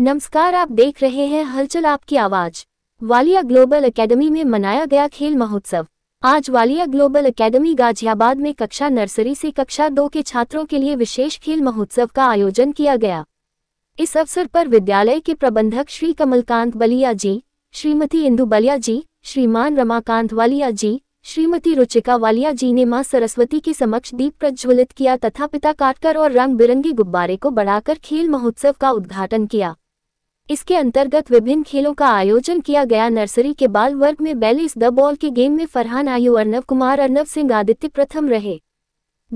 नमस्कार आप देख रहे हैं हलचल आपकी आवाज वालिया ग्लोबल एकेडमी में मनाया गया खेल महोत्सव आज वालिया ग्लोबल एकेडमी गाजियाबाद में कक्षा नर्सरी से कक्षा दो के छात्रों के लिए विशेष खेल महोत्सव का आयोजन किया गया इस अवसर पर विद्यालय के प्रबंधक श्री कमलकांत बलिया जी श्रीमती इंदु बलिया जी श्रीमान रमाकांत वालिया जी श्रीमती रुचिका वालिया जी ने मां सरस्वती के समक्ष दीप प्रज्वलित किया तथा पिता काटकर और रंग बिरंगे गुब्बारे को बढ़ाकर खेल महोत्सव का उद्घाटन किया इसके अंतर्गत विभिन्न खेलों का आयोजन किया गया नर्सरी के बाल वर्ग में बैलिस द बॉल के गेम में फरहान आयु अर्नव कुमार अर्नव सिंह आदित्य प्रथम रहे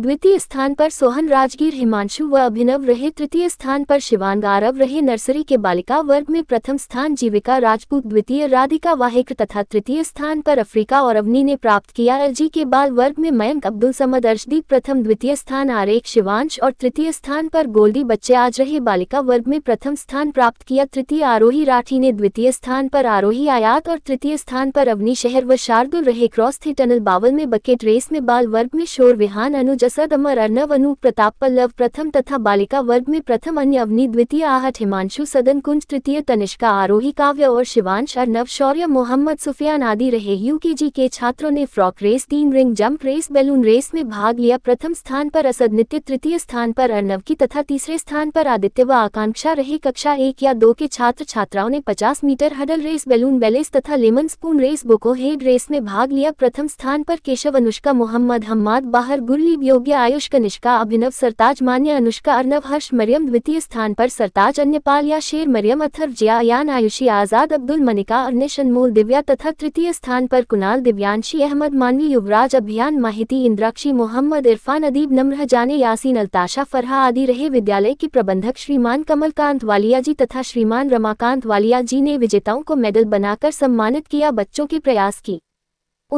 द्वितीय स्थान पर सोहन राजगीर हिमांशु व अभिनव रहे तृतीय स्थान पर शिवान गारव रहे नर्सरी के बालिका वर्ग में प्रथम स्थान जीविका राजपूत द्वितीय राधिका वाहेक तथा तृतीय स्थान पर अफ्रीका और अवनी ने प्राप्त किया एलजी के बाल वर्ग में मयंक अब्दुल समद अर्शदीप प्रथम द्वितीय स्थान आरेख शिवांश और तृतीय स्थान पर गोल्डी बच्चे आज रहे बालिका वर्ग में प्रथम स्थान प्राप्त किया तृतीय आरोही राठी ने द्वितीय स्थान पर आरोही आयात और तृतीय स्थान पर अवनी शहर व शार्दुल रहे क्रॉस थे टनल बावल में बकेट रेस में बाल वर्ग में शोर विहान अनुज जसद अमर अर्नव अनु प्रताप पल्लव प्रथम तथा बालिका वर्ग में प्रथम अन्य अवनि द्वितीय आहट हिमांशु सदन कुंज तृतीय तनिष्का आरोही काव्य और शिवांश अर्नव शौर्य मोहम्मद सुफियान आदि रहे यूकेजी के छात्रों ने फ्रॉक रेस तीन ring jump race balloon race में भाग लिया प्रथम स्थान पर असद नित्य तृतीय स्थान पर अर्नव की तथा तीसरे स्थान पर आदित्य व आकांक्षा रहे कक्षा एक या दो के छात्र छात्राओं ने पचास meter hurdle race balloon balance तथा लेमन स्पून रेस बुको हेड रेस में भाग लिया प्रथम स्थान पर केशव अनुष्का मोहम्मद हम्माद बाहर गुरलीब योग्य आयुष कनिष्का अभिनव सरताज मान्य अनुष्का अर्नव हर्ष मरियम द्वितीय स्थान पर सरताज पाल या शेर मरियम अथर्व जियान आयुषी आजाद अब्दुल मनिका अर्निश अनमोल दिव्या तथा तृतीय स्थान पर कुणाल दिव्यांशी अहमद मानवी युवराज अभियान माहिती इंद्राक्षी मोहम्मद इरफान अदीब नम्र जाने यासीन अल्ताशा फरहा आदि रहे विद्यालय के प्रबंधक श्रीमान कमलकांत वालिया जी तथा श्रीमान रमाकांत वालिया जी ने विजेताओं को मेडल बनाकर सम्मानित किया बच्चों के प्रयास की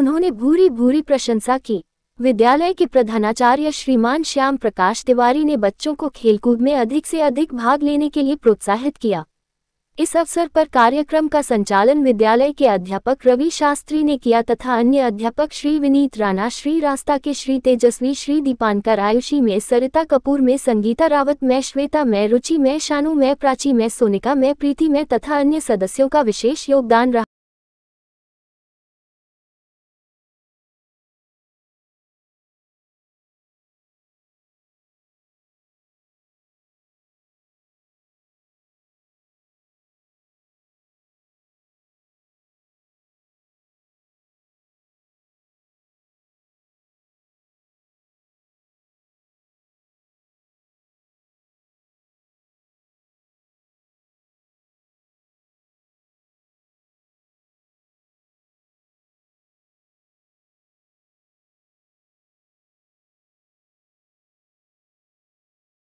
उन्होंने भूरी भूरी प्रशंसा की विद्यालय के प्रधानाचार्य श्रीमान श्याम प्रकाश तिवारी ने बच्चों को खेलकूद में अधिक से अधिक भाग लेने के लिए प्रोत्साहित किया इस अवसर पर कार्यक्रम का संचालन विद्यालय के अध्यापक रवि शास्त्री ने किया तथा अन्य अध्यापक श्री विनीत राणा श्री रास्ता के श्री तेजस्वी श्री दीपानकर आयुषी में सरिता कपूर में संगीता रावत में श्वेता में रुचि में शानू में प्राची में सोनिका में प्रीति में तथा अन्य सदस्यों का विशेष योगदान रहा